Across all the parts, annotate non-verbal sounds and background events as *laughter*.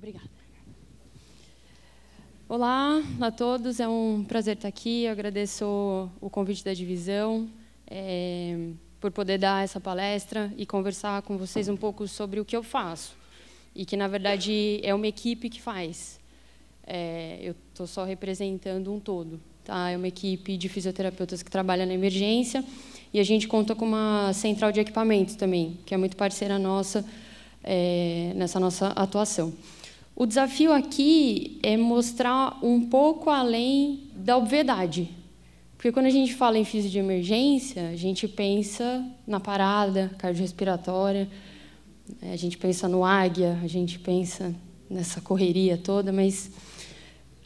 Obrigada. Olá a todos, é um prazer estar aqui. Eu agradeço o convite da divisão é, por poder dar essa palestra e conversar com vocês um pouco sobre o que eu faço e que na verdade é uma equipe que faz. É, eu estou só representando um todo. Tá? É uma equipe de fisioterapeutas que trabalha na emergência e a gente conta com uma central de equipamentos também, que é muito parceira nossa é, nessa nossa atuação. O desafio aqui é mostrar um pouco além da obviedade. Porque quando a gente fala em física de emergência, a gente pensa na parada cardiorrespiratória, né? a gente pensa no águia, a gente pensa nessa correria toda, mas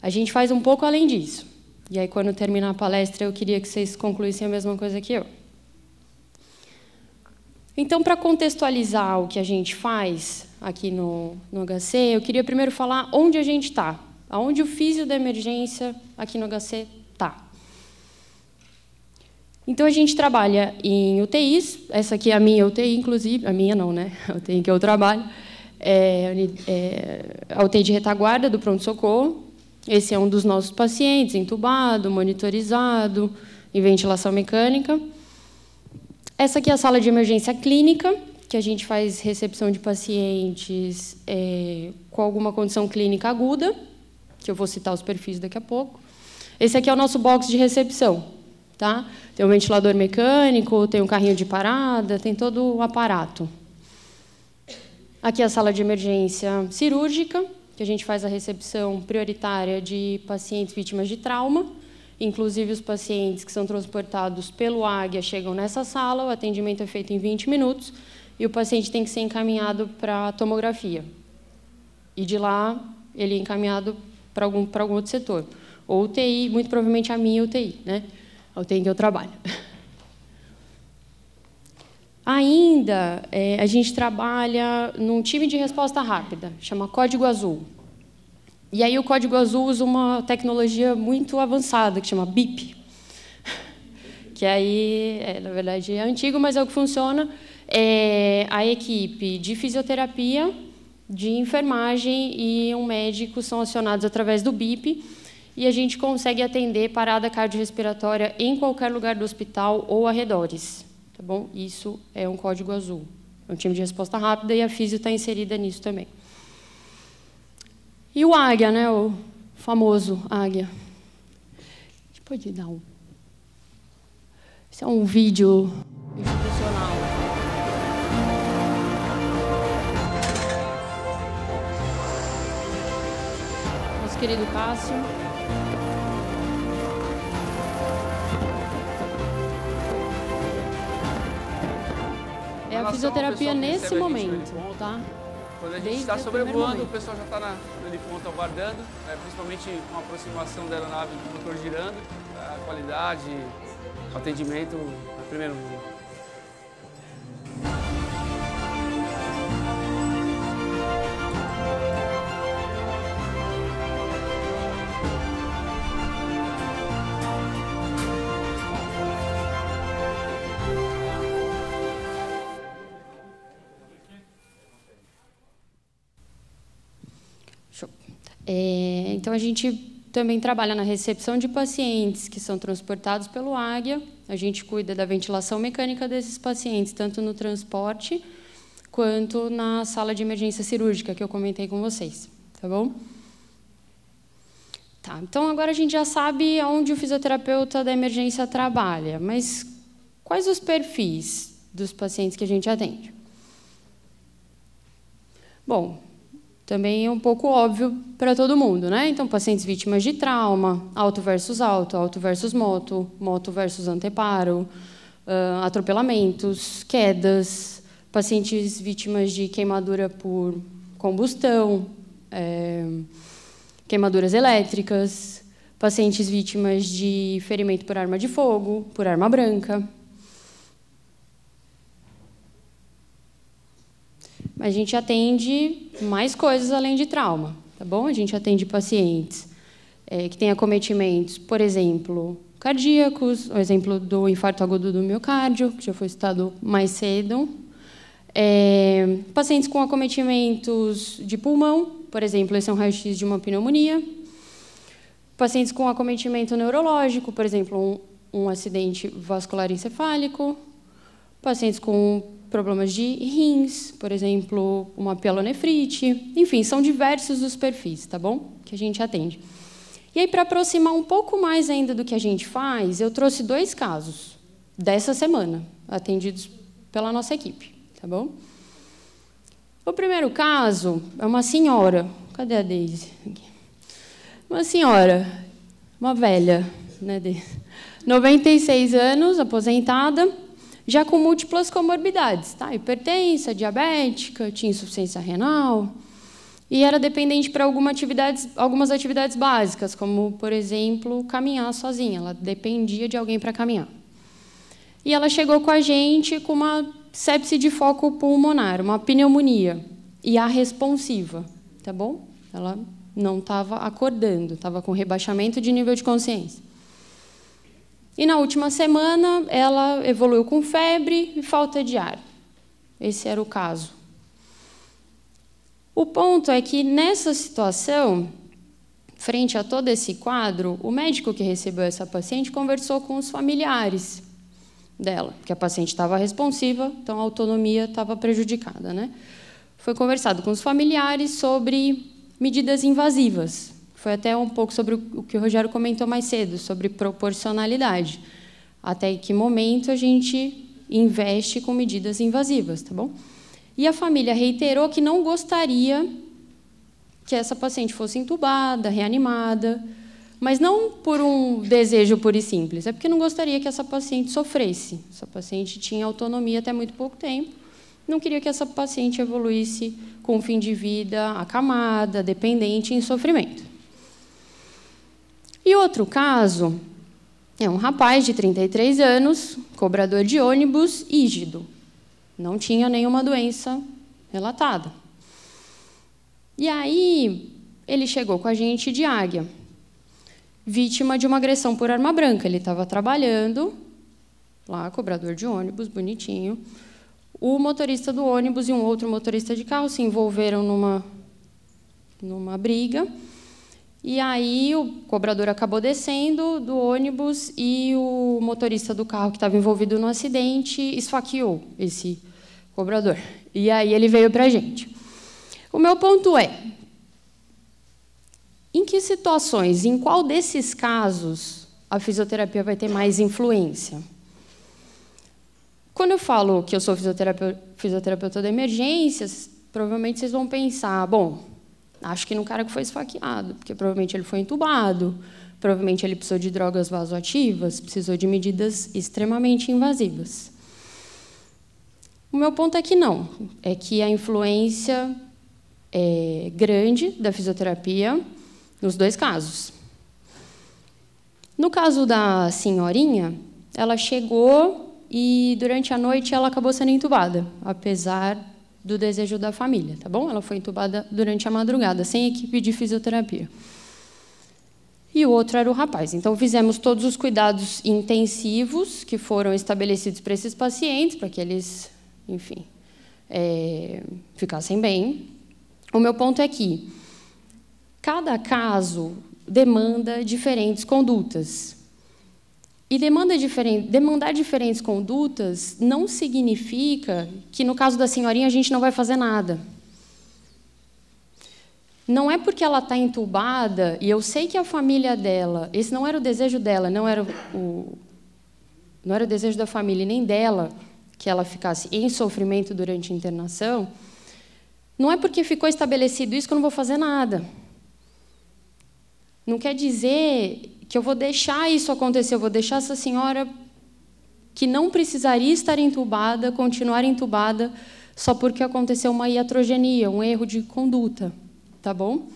a gente faz um pouco além disso. E aí, quando terminar a palestra, eu queria que vocês concluíssem a mesma coisa que eu. Então, para contextualizar o que a gente faz, aqui no, no HC, eu queria primeiro falar onde a gente está, aonde o físio da emergência aqui no HC está. Então a gente trabalha em UTIs, essa aqui é a minha UTI, inclusive, a minha não, né? *laughs* A UTI que eu trabalho, é, é, a UTI de retaguarda do pronto-socorro. Esse é um dos nossos pacientes, entubado, monitorizado, em ventilação mecânica. Essa aqui é a sala de emergência clínica que a gente faz recepção de pacientes é, com alguma condição clínica aguda, que eu vou citar os perfis daqui a pouco. Esse aqui é o nosso box de recepção. Tá? Tem um ventilador mecânico, tem um carrinho de parada, tem todo o aparato. Aqui é a sala de emergência cirúrgica, que a gente faz a recepção prioritária de pacientes vítimas de trauma. Inclusive, os pacientes que são transportados pelo Águia chegam nessa sala, o atendimento é feito em 20 minutos e o paciente tem que ser encaminhado para tomografia. E de lá, ele é encaminhado para algum, algum outro setor. Ou UTI, muito provavelmente a minha UTI, né? A UTI que eu trabalho. *laughs* Ainda, é, a gente trabalha num time de resposta rápida, chama Código Azul. E aí o Código Azul usa uma tecnologia muito avançada, que chama BIP. *laughs* Que aí, é, na verdade, é antigo, mas é o que funciona é, a equipe de fisioterapia, de enfermagem e um médico são acionados através do BIP e a gente consegue atender parada cardiorrespiratória em qualquer lugar do hospital ou arredores. Tá bom? Isso é um código azul. É um time de resposta rápida e a Físio está inserida nisso também. E o Águia, né? o famoso Águia. A gente pode dar um. Isso é um vídeo institucional. Né? querido Cássio. É a fisioterapia nesse momento, ponto, tá? Quando a gente está sobrevoando, o, o pessoal já está na de ponta aguardando, né? principalmente com a aproximação da aeronave do motor girando, a qualidade, o atendimento, no né, primeiro momento. É, então, a gente também trabalha na recepção de pacientes que são transportados pelo Águia. A gente cuida da ventilação mecânica desses pacientes, tanto no transporte quanto na sala de emergência cirúrgica, que eu comentei com vocês. Tá bom? Tá, então agora a gente já sabe onde o fisioterapeuta da emergência trabalha, mas quais os perfis dos pacientes que a gente atende? Bom, também é um pouco óbvio para todo mundo, né? Então, pacientes vítimas de trauma, auto versus auto, auto versus moto, moto versus anteparo, atropelamentos, quedas, pacientes vítimas de queimadura por combustão, é, queimaduras elétricas, pacientes vítimas de ferimento por arma de fogo, por arma branca. a gente atende mais coisas além de trauma, tá bom? A gente atende pacientes é, que têm acometimentos, por exemplo, cardíacos, o exemplo do infarto agudo do miocárdio, que já foi citado mais cedo. É, pacientes com acometimentos de pulmão, por exemplo, esse é um raio-x de uma pneumonia. Pacientes com acometimento neurológico, por exemplo, um, um acidente vascular encefálico. Pacientes com problemas de rins, por exemplo, uma pielonefrite. Enfim, são diversos os perfis, tá bom? Que a gente atende. E aí, para aproximar um pouco mais ainda do que a gente faz, eu trouxe dois casos dessa semana, atendidos pela nossa equipe, tá bom? O primeiro caso é uma senhora. Cadê a Deise? Uma senhora, uma velha, né, Deise? 96 anos, aposentada já com múltiplas comorbidades, tá? hipertensa, diabética, tinha insuficiência renal, e era dependente para alguma atividades, algumas atividades básicas, como, por exemplo, caminhar sozinha. Ela dependia de alguém para caminhar. E ela chegou com a gente com uma sepse de foco pulmonar, uma pneumonia, e a responsiva, tá bom? Ela não estava acordando, estava com rebaixamento de nível de consciência. E na última semana, ela evoluiu com febre e falta de ar. Esse era o caso. O ponto é que nessa situação, frente a todo esse quadro, o médico que recebeu essa paciente conversou com os familiares dela, que a paciente estava responsiva, então a autonomia estava prejudicada, né? Foi conversado com os familiares sobre medidas invasivas foi até um pouco sobre o que o Rogério comentou mais cedo, sobre proporcionalidade. Até que momento a gente investe com medidas invasivas, tá bom? E a família reiterou que não gostaria que essa paciente fosse entubada, reanimada, mas não por um desejo puro e simples, é porque não gostaria que essa paciente sofresse. Essa paciente tinha autonomia até muito pouco tempo, não queria que essa paciente evoluísse com fim de vida acamada, dependente, em sofrimento. E outro caso é um rapaz de 33 anos, cobrador de ônibus, ígido. Não tinha nenhuma doença relatada. E aí ele chegou com a gente de águia, vítima de uma agressão por arma branca. Ele estava trabalhando lá, cobrador de ônibus, bonitinho. O motorista do ônibus e um outro motorista de carro se envolveram numa, numa briga. E aí o cobrador acabou descendo do ônibus e o motorista do carro que estava envolvido no acidente esfaqueou esse cobrador. E aí ele veio para a gente. O meu ponto é: em que situações, em qual desses casos a fisioterapia vai ter mais influência? Quando eu falo que eu sou fisioterapeuta, fisioterapeuta de emergências, provavelmente vocês vão pensar, bom, Acho que no cara que foi esfaqueado, porque provavelmente ele foi entubado, provavelmente ele precisou de drogas vasoativas, precisou de medidas extremamente invasivas. O meu ponto é que não, é que a influência é grande da fisioterapia nos dois casos. No caso da senhorinha, ela chegou e durante a noite ela acabou sendo entubada, apesar do desejo da família, tá bom? Ela foi entubada durante a madrugada, sem equipe de fisioterapia. E o outro era o rapaz. Então, fizemos todos os cuidados intensivos que foram estabelecidos para esses pacientes, para que eles, enfim, é, ficassem bem. O meu ponto é que cada caso demanda diferentes condutas. E demanda demandar diferentes condutas não significa que, no caso da senhorinha, a gente não vai fazer nada. Não é porque ela está entubada, e eu sei que a família dela, esse não era o desejo dela, não era o, não era o desejo da família nem dela que ela ficasse em sofrimento durante a internação, não é porque ficou estabelecido isso que eu não vou fazer nada. Não quer dizer que eu vou deixar isso acontecer, eu vou deixar essa senhora que não precisaria estar entubada, continuar entubada só porque aconteceu uma iatrogenia, um erro de conduta, tá bom?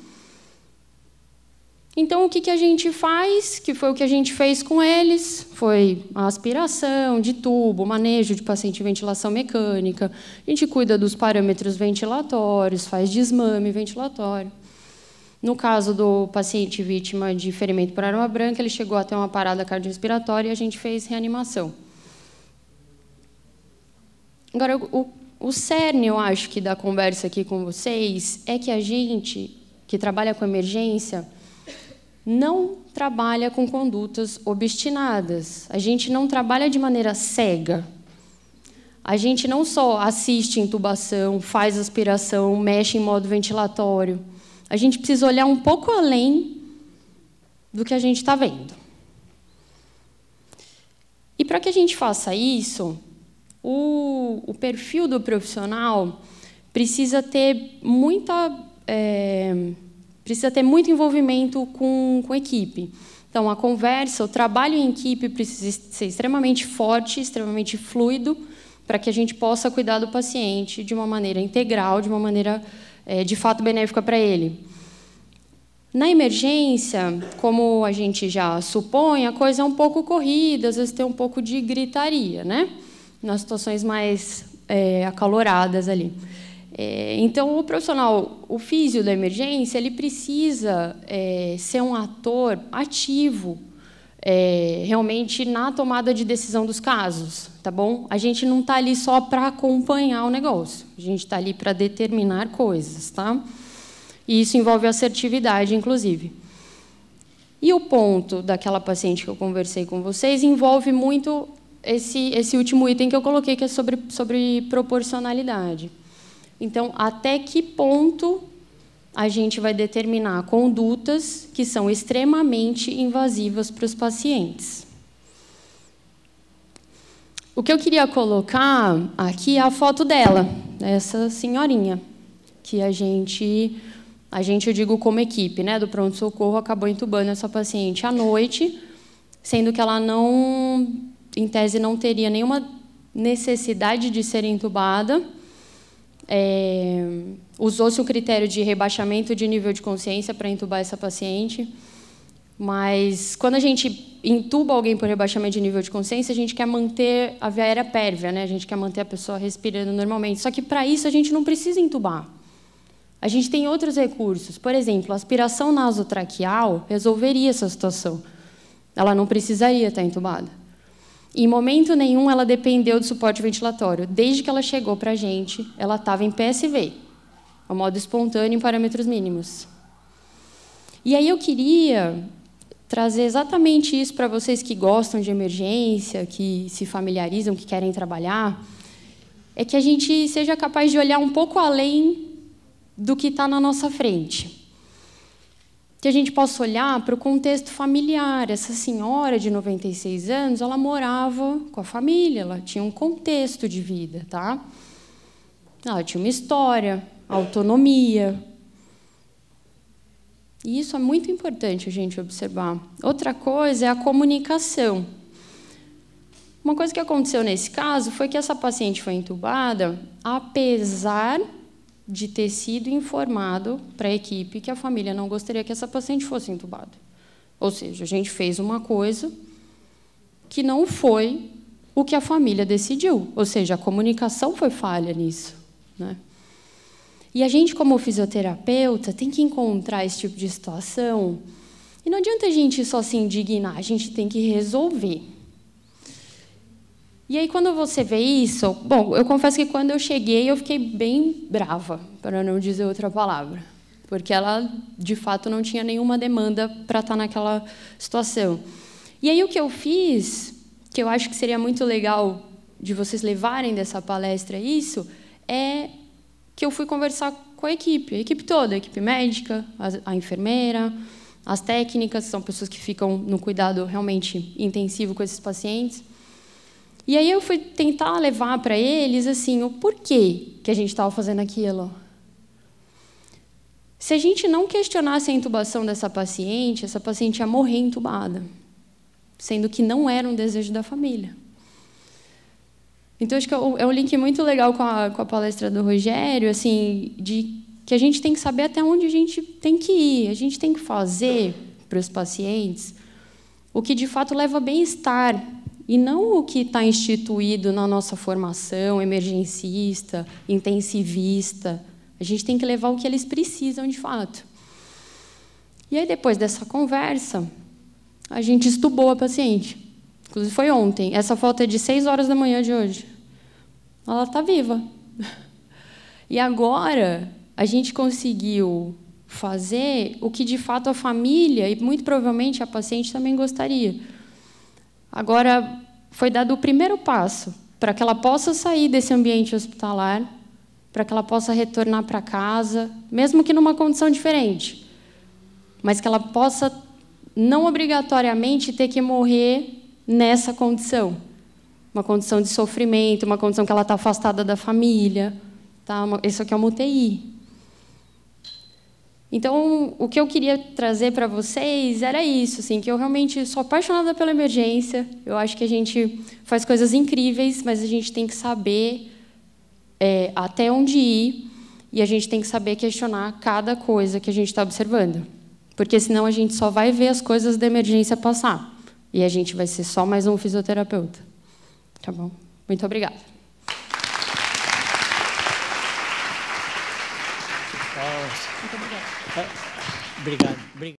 Então, o que, que a gente faz, que foi o que a gente fez com eles, foi a aspiração de tubo, manejo de paciente de ventilação mecânica, a gente cuida dos parâmetros ventilatórios, faz desmame ventilatório. No caso do paciente vítima de ferimento por arma branca, ele chegou até uma parada cardiorrespiratória e a gente fez reanimação. Agora, o, o cerne, eu acho, que da conversa aqui com vocês é que a gente, que trabalha com emergência, não trabalha com condutas obstinadas. A gente não trabalha de maneira cega. A gente não só assiste intubação, faz aspiração, mexe em modo ventilatório a gente precisa olhar um pouco além do que a gente está vendo. E para que a gente faça isso, o, o perfil do profissional precisa ter muita é, precisa ter muito envolvimento com, com a equipe. Então, a conversa, o trabalho em equipe precisa ser extremamente forte, extremamente fluido, para que a gente possa cuidar do paciente de uma maneira integral, de uma maneira é, de fato benéfica para ele. Na emergência, como a gente já supõe, a coisa é um pouco corrida, às vezes tem um pouco de gritaria, né? Nas situações mais é, acaloradas ali. É, então, o profissional, o físio da emergência, ele precisa é, ser um ator ativo é, realmente na tomada de decisão dos casos, tá bom? A gente não está ali só para acompanhar o negócio, a gente está ali para determinar coisas, tá? E isso envolve assertividade, inclusive. E o ponto daquela paciente que eu conversei com vocês envolve muito esse, esse último item que eu coloquei, que é sobre, sobre proporcionalidade. Então, até que ponto a gente vai determinar condutas que são extremamente invasivas para os pacientes. O que eu queria colocar aqui é a foto dela, essa senhorinha, que a gente, a gente eu digo como equipe, né, do pronto-socorro, acabou entubando essa paciente à noite, sendo que ela não, em tese, não teria nenhuma necessidade de ser entubada é, usou-se o critério de rebaixamento de nível de consciência para entubar essa paciente, mas quando a gente entuba alguém por rebaixamento de nível de consciência, a gente quer manter a via aérea pérvia, né? a gente quer manter a pessoa respirando normalmente. Só que para isso a gente não precisa entubar. A gente tem outros recursos. Por exemplo, a aspiração nasotraqueal resolveria essa situação. Ela não precisaria estar entubada. Em momento nenhum ela dependeu do suporte ventilatório. Desde que ela chegou para a gente, ela estava em PSV, ao modo espontâneo em parâmetros mínimos. E aí eu queria trazer exatamente isso para vocês que gostam de emergência, que se familiarizam, que querem trabalhar, é que a gente seja capaz de olhar um pouco além do que está na nossa frente que a gente possa olhar para o contexto familiar. Essa senhora de 96 anos, ela morava com a família, ela tinha um contexto de vida, tá? Ela tinha uma história, autonomia. E isso é muito importante a gente observar. Outra coisa é a comunicação. Uma coisa que aconteceu nesse caso foi que essa paciente foi entubada apesar de ter sido informado para a equipe que a família não gostaria que essa paciente fosse entubada. Ou seja, a gente fez uma coisa que não foi o que a família decidiu. Ou seja, a comunicação foi falha nisso. Né? E a gente, como fisioterapeuta, tem que encontrar esse tipo de situação. E não adianta a gente só se indignar, a gente tem que resolver. E aí, quando você vê isso, bom, eu confesso que quando eu cheguei, eu fiquei bem brava, para não dizer outra palavra, porque ela, de fato, não tinha nenhuma demanda para estar tá naquela situação. E aí, o que eu fiz, que eu acho que seria muito legal de vocês levarem dessa palestra isso, é que eu fui conversar com a equipe, a equipe toda, a equipe médica, a, a enfermeira, as técnicas, são pessoas que ficam no cuidado realmente intensivo com esses pacientes e aí eu fui tentar levar para eles assim o porquê que a gente estava fazendo aquilo. Se a gente não questionasse a intubação dessa paciente, essa paciente ia morrer entubada, sendo que não era um desejo da família. Então, acho que é, é um link muito legal com a, com a palestra do Rogério, assim, de que a gente tem que saber até onde a gente tem que ir, a gente tem que fazer para os pacientes o que de fato leva bem-estar e não o que está instituído na nossa formação emergencista, intensivista. A gente tem que levar o que eles precisam de fato. E aí, depois dessa conversa, a gente estubou a paciente. Inclusive, foi ontem. Essa foto é de 6 horas da manhã de hoje. Ela está viva. E agora, a gente conseguiu fazer o que de fato a família e muito provavelmente a paciente também gostaria Agora, foi dado o primeiro passo para que ela possa sair desse ambiente hospitalar, para que ela possa retornar para casa, mesmo que numa condição diferente, mas que ela possa não obrigatoriamente ter que morrer nessa condição, uma condição de sofrimento, uma condição que ela está afastada da família, tá? Isso aqui é uma UTI, então, o que eu queria trazer para vocês era isso, assim, que eu realmente sou apaixonada pela emergência. Eu acho que a gente faz coisas incríveis, mas a gente tem que saber é, até onde ir e a gente tem que saber questionar cada coisa que a gente está observando, porque senão a gente só vai ver as coisas da emergência passar e a gente vai ser só mais um fisioterapeuta. Tá bom? Muito obrigada. Muito ah, obrigado. Obrigado. obrigado.